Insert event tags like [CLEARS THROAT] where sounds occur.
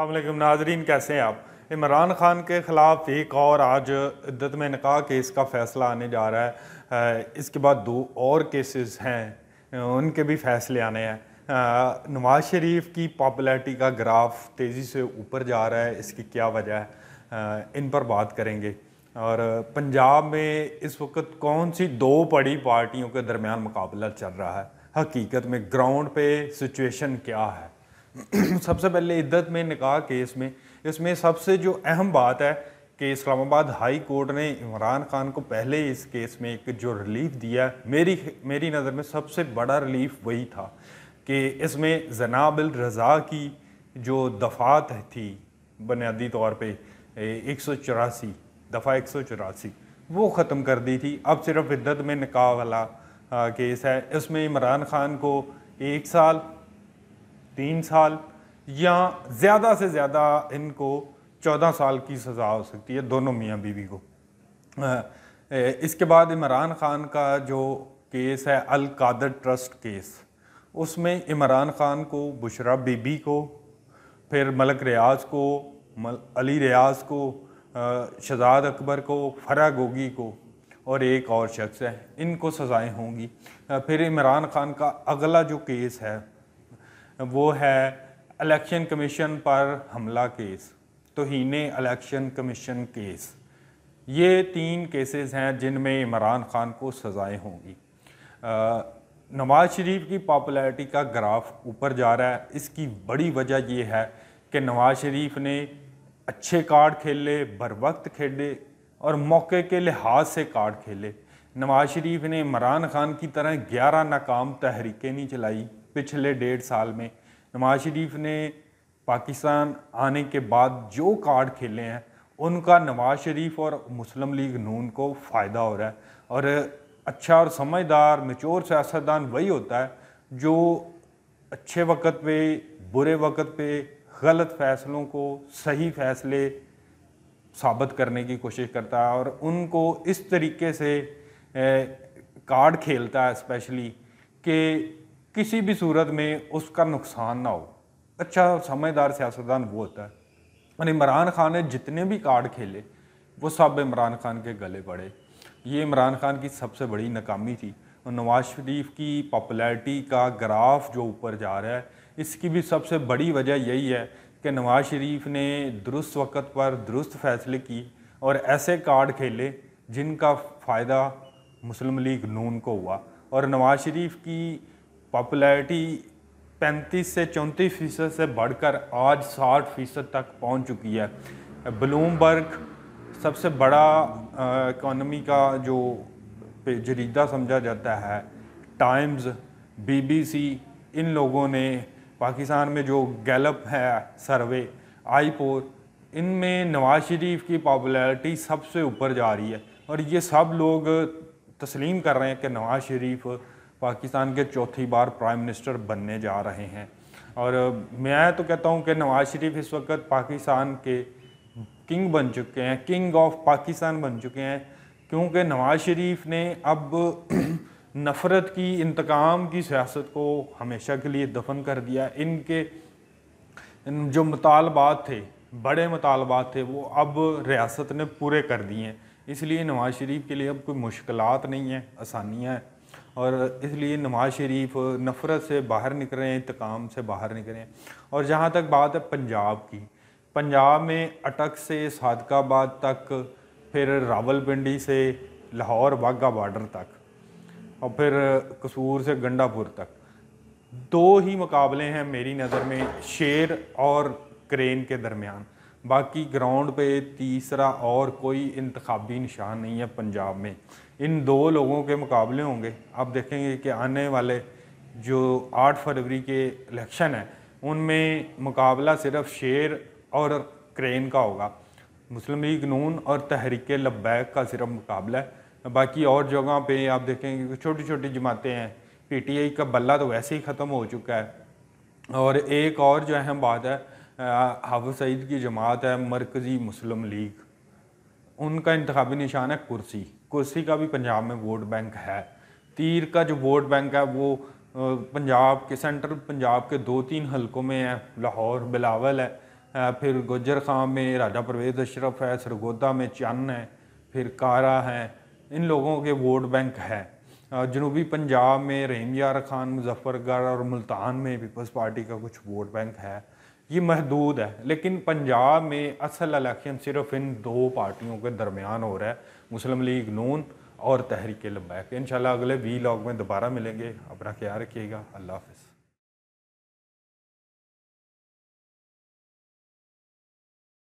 अल्लाम नाजरीन कैसे हैं आप इमरान ख़ान के ख़िलाफ़ एक और आज इद्दत में निका केस का फ़ैसला आने जा रहा है इसके बाद दो और केसेस हैं उनके भी फ़ैसले आने हैं नवाज़ शरीफ की पॉपुलैरिटी का ग्राफ तेज़ी से ऊपर जा रहा है इसकी क्या वजह है इन पर बात करेंगे और पंजाब में इस वक्त कौन सी दो बड़ी पार्टियों के दरमियान मुकाबला चल रहा है हकीकत में ग्राउंड पे सिचुएशन क्या है [CLEARS THROAT] सबसे पहले इद्दत में निकाह केस में इसमें सबसे जो अहम बात है कि इस्लामाबाद हाई कोर्ट ने इमरान खान को पहले इस केस में एक जो रिलीफ दिया मेरी मेरी नज़र में सबसे बड़ा रिलीफ वही था कि इसमें जनाबिल रज़ा की जो दफ़ात थी बुनियादी तौर पे एक सौ चौरासी दफ़ा एक सौ चौरासी वो ख़त्म कर दी थी अब सिर्फ इद्दत में निकाह वाला केस है इसमें इमरान खान को एक साल तीन साल या ज़्यादा से ज़्यादा इनको चौदह साल की सज़ा हो सकती है दोनों मियाँ बीवी को इसके बाद इमरान ख़ान का जो केस है अल कादर ट्रस्ट केस उसमें इमरान ख़ान को बुशरा बीबी को फिर मलक रियाज को मल, अली रियाज को शहजाद अकबर को फरा गोगी को और एक और शख्स है इनको सज़ाएं होंगी फिर इमरान ख़ान का अगला जो केस है वो है इलेक्शन कमीशन पर हमला केस तोहन इलेक्शन कमीशन केस ये तीन केसेस हैं जिनमें इमरान खान को सज़ाएं होंगी नवाज शरीफ की पॉपुलैरिटी का ग्राफ ऊपर जा रहा है इसकी बड़ी वजह यह है कि नवाज शरीफ ने अच्छे कार्ड खेले बर वक्त खेले और मौके के लिहाज से कार्ड खेले नवाज शरीफ ने इमरान खान की तरह ग्यारह नाकाम तहरीकें नहीं चलाई पिछले डेढ़ साल में नवाज शरीफ ने पाकिस्तान आने के बाद जो कार्ड खेले हैं उनका नवाज शरीफ और मुस्लिम लीग नून को फ़ायदा हो रहा है और अच्छा और समझदार मचोर सियासतदान वही होता है जो अच्छे वक्त पे बुरे वक्त पे गलत फ़ैसलों को सही फ़ैसले साबित करने की कोशिश करता है और उनको इस तरीके से कार्ड खेलता है स्पेशली कि किसी भी सूरत में उसका नुकसान ना हो अच्छा समझदार सियासतदान वो होता है और इमरान खान ने जितने भी कार्ड खेले वो सब इमरान खान के गले पड़े ये इमरान खान की सबसे बड़ी नाकामी थी और नवाज शरीफ की पॉपुलैरिटी का ग्राफ जो ऊपर जा रहा है इसकी भी सबसे बड़ी वजह यही है कि नवाज शरीफ ने दुरुस्त वक्त पर दुरुस्त फैसले किए और ऐसे कार्ड खेले जिनका फ़ायदा मुस्लिम लीग नून को हुआ और नवाज शरीफ की पॉपुलैरिटी 35 से चौंतीस फीसद से बढ़कर आज 60 फीसद तक पहुंच चुकी है ब्लूमबर्ग सबसे बड़ा इकॉनमी का जो जरीदा समझा जाता है टाइम्स बीबीसी इन लोगों ने पाकिस्तान में जो गैलप है सर्वे आई पोर इनमें नवाज शरीफ की पॉपुलैरिटी सबसे ऊपर जा रही है और ये सब लोग तस्लीम कर रहे हैं कि नवाज शरीफ पाकिस्तान के चौथी बार प्राइम मिनिस्टर बनने जा रहे हैं और मैं तो कहता हूँ कि नवाज शरीफ इस वक्त पाकिस्तान के किंग बन चुके हैं किंग ऑफ पाकिस्तान बन चुके हैं क्योंकि नवाज शरीफ ने अब [CLEARS THROAT] नफ़रत की इंतकाम की सियासत को हमेशा के लिए दफन कर दिया इनके जो मुतालबात थे बड़े मुतालबात थे वो अब रियासत ने पूरे कर दिए हैं इसलिए नवाज शरीफ के लिए अब कोई मुश्किल नहीं है आसानियाँ हैं और इसलिए नवाज़ शरीफ नफ़रत से बाहर निकल रहे हैं इंतकाम से बाहर निकल रहे हैं और जहाँ तक बात है पंजाब की पंजाब में अटक से सादकाबाद तक फिर रावलपिंडी से लाहौर वाघा बॉर्डर तक और फिर कसूर से गंडापुर तक दो ही मुकाबले हैं मेरी नज़र में शेर और क्रेन के दरमियान बाकी ग्राउंड पे तीसरा और कोई इंतबी निशान नहीं है पंजाब में इन दो लोगों के मुकाबले होंगे आप देखेंगे कि आने वाले जो 8 फरवरी के इलेक्शन हैं उनमें मुकाबला सिर्फ शेर और क्रेन का होगा मुस्लिम लीग नून और तहरीक लब्बैक का सिर्फ मुकाबला है बाकी और जगह पे आप देखेंगे कि छोटी छोटी जमातें हैं पीटीआई का बल्ला तो वैसे ही ख़त्म हो चुका है और एक और जो अहम बात है हाफ सईद की जमात है मरकज़ी मुस्लिम लीग उनका इंतबी निशान है कुर्सी कुर्सी का भी पंजाब में वोट बैंक है तीर का जो वोट बैंक है वो पंजाब के सेंट्रल पंजाब के दो तीन हलकों में है लाहौर बिलावल है फिर गुजर खां में राजा परवेज अशरफ है सरगोदा में चन्न है फिर कारा है इन लोगों के वोट बैंक है जनूबी पंजाब में रहीम यार खान मुजफ्फरगढ़ और मुल्तान में पीपल्स पार्टी का कुछ वोट बैंक है ये महदूद है लेकिन पंजाब में असल इलेक्शन सिर्फ इन दो पार्टियों के दरमियान हो रहा है मुस्लिम लीग नून और तहरीक लंबा इन अगले वी लॉग में दोबारा मिलेंगे अपना ख्याल रखिएगा अल्लाह हाफ